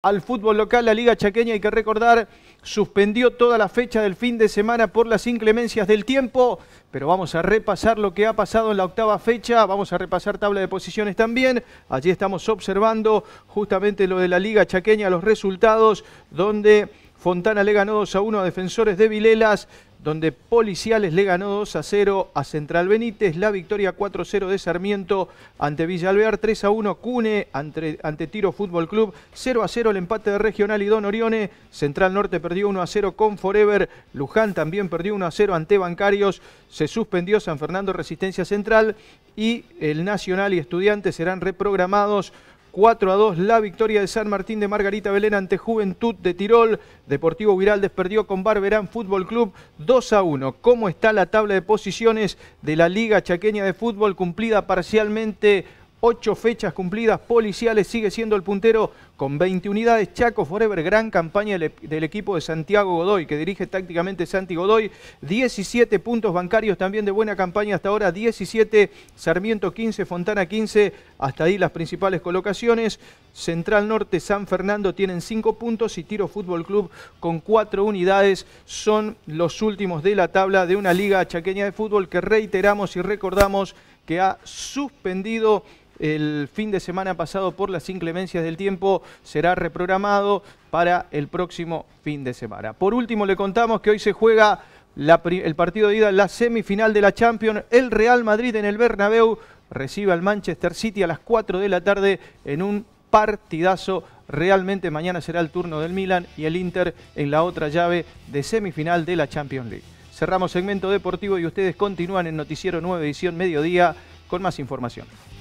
al fútbol local, la Liga Chaqueña, hay que recordar, suspendió toda la fecha del fin de semana por las inclemencias del tiempo, pero vamos a repasar lo que ha pasado en la octava fecha, vamos a repasar tabla de posiciones también, allí estamos observando justamente lo de la Liga Chaqueña, los resultados, donde Fontana le ganó 2 a 1 a Defensores de Vilelas, donde Policiales le ganó 2 a 0 a Central Benítez, la victoria 4 a 0 de Sarmiento ante Villalvear, 3 a 1 Cune ante, ante, Tiro Fútbol Club, 0 a 0 el empate de Regional y Don Orione, Central Norte perdió 1 a 0 con Forever, Luján también perdió 1 a 0 ante Bancarios, se suspendió San Fernando Resistencia Central y el Nacional y Estudiantes serán reprogramados 4 a 2 la victoria de San Martín de Margarita Belén ante Juventud de Tirol. Deportivo Viral desperdió con Barberán Fútbol Club 2 a 1. ¿Cómo está la tabla de posiciones de la Liga Chaqueña de Fútbol cumplida parcialmente? Ocho fechas cumplidas, Policiales sigue siendo el puntero con 20 unidades. Chaco Forever, gran campaña del, equipo de Santiago Godoy, que dirige tácticamente Santi Godoy. 17 puntos bancarios también de buena campaña hasta ahora. 17, Sarmiento 15, Fontana 15. Hasta ahí las principales colocaciones. Central Norte, San Fernando tienen 5 puntos y Tiro Fútbol Club con 4 unidades. Son los últimos de la tabla de una liga chaqueña de fútbol que reiteramos y recordamos que ha suspendido el fin de semana pasado por las inclemencias del tiempo será reprogramado para el próximo fin de semana. Por último, le contamos que hoy se juega el partido de ida, la semifinal de la Champions, el Real Madrid en el Bernabéu recibe al Manchester City a las 4 de la tarde en un partidazo. Realmente mañana será el turno del Milan y el Inter en la otra llave de semifinal de la Champions League. Cerramos segmento deportivo y ustedes continúan en Noticiero 9 Edición Mediodía con más información.